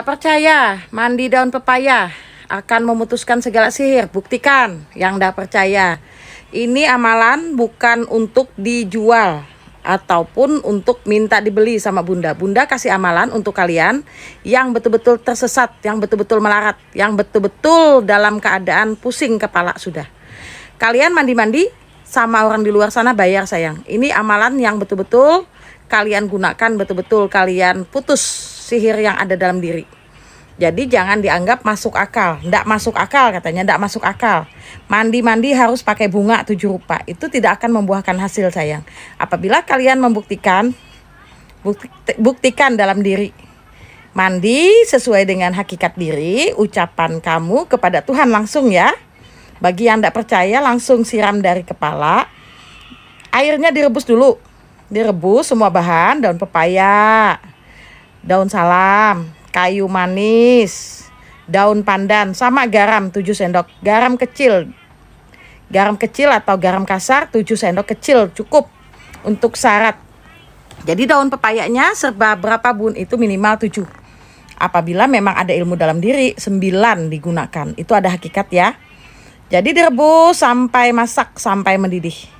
Tak percaya, mandi daun pepaya akan memutuskan segala sihir. Buktikan yang tak percaya. Ini amalan bukan untuk dijual ataupun untuk minta dibeli sama bunda. Bunda kasih amalan untuk kalian yang betul-betul tersesat, yang betul-betul melarat, yang betul-betul dalam keadaan pusing kepala sudah. Kalian mandi-mandi sama orang di luar sana bayar sayang. Ini amalan yang betul-betul kalian gunakan, betul-betul kalian putus sihir yang ada dalam diri. Jadi jangan dianggap masuk akal. Tidak masuk akal katanya, tidak masuk akal. Mandi-mandi harus pakai bunga tujuh rupa. Itu tidak akan membuahkan hasil sayang. Apabila kalian membuktikan, bukti, buktikan dalam diri. Mandi sesuai dengan hakikat diri, ucapan kamu kepada Tuhan langsung ya. Bagi yang tidak percaya langsung siram dari kepala. Airnya direbus dulu. Direbus semua bahan, daun pepaya, daun salam, kayu manis, daun pandan sama garam 7 sendok. Garam kecil. Garam kecil atau garam kasar 7 sendok kecil cukup untuk syarat. Jadi daun pepayanya serba berapa bun itu minimal 7. Apabila memang ada ilmu dalam diri 9 digunakan. Itu ada hakikat ya. Jadi direbus sampai masak sampai mendidih.